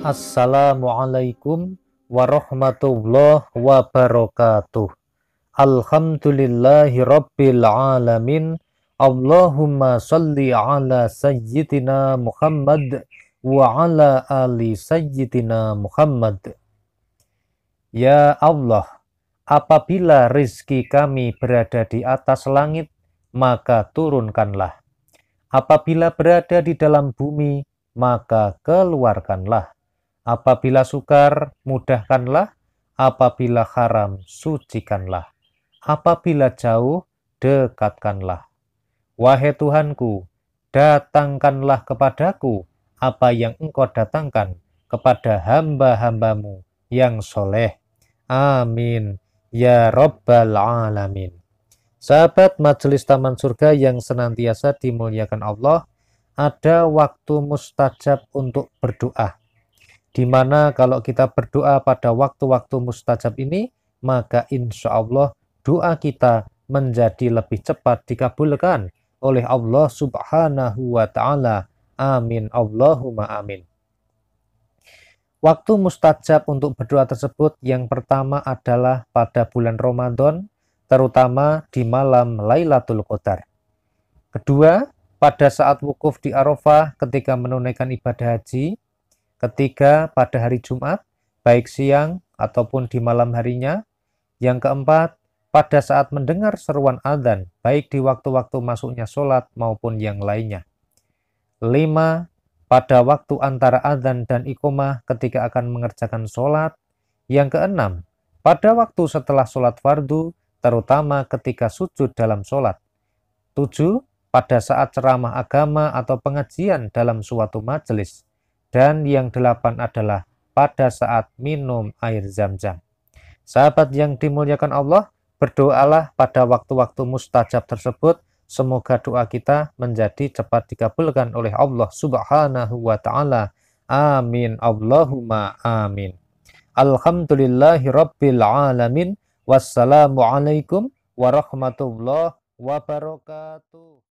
Assalamualaikum warahmatullahi wabarakatuh. Alhamdulillahi rabbil alamin. Allahumma salli ala sayyidina Muhammad wa ala ali sayyidina Muhammad. Ya Allah, apabila rizki kami berada di atas langit, maka turunkanlah. Apabila berada di dalam bumi, maka keluarkanlah. Apabila sukar, mudahkanlah. Apabila haram, sucikanlah. Apabila jauh, dekatkanlah. Wahai Tuhanku, datangkanlah kepadaku apa yang engkau datangkan kepada hamba-hambamu yang soleh. Amin. Ya Rabbal Alamin. Sahabat Majelis Taman Surga yang senantiasa dimuliakan Allah, ada waktu mustajab untuk berdoa di mana kalau kita berdoa pada waktu-waktu mustajab ini, maka insya Allah doa kita menjadi lebih cepat dikabulkan oleh Allah subhanahu wa ta'ala. Amin. Allahumma amin. Waktu mustajab untuk berdoa tersebut yang pertama adalah pada bulan Ramadan, terutama di malam Lailatul Qadar. Kedua, pada saat wukuf di Arafah ketika menunaikan ibadah haji, Ketiga, pada hari Jumat, baik siang ataupun di malam harinya. Yang keempat, pada saat mendengar seruan adzan, baik di waktu-waktu masuknya sholat maupun yang lainnya. lima Pada waktu antara adzan dan ikomah ketika akan mengerjakan sholat. Yang keenam, pada waktu setelah sholat fardu, terutama ketika sujud dalam sholat. tujuh Pada saat ceramah agama atau pengajian dalam suatu majelis. Dan yang delapan adalah pada saat minum air zam-zam. Sahabat yang dimuliakan Allah, berdoalah pada waktu-waktu mustajab tersebut. Semoga doa kita menjadi cepat dikabulkan oleh Allah Subhanahu wa taala. Amin. Allahumma amin. Alhamdulillahi rabbil alamin. Wassalamualaikum warahmatullahi wabarakatuh.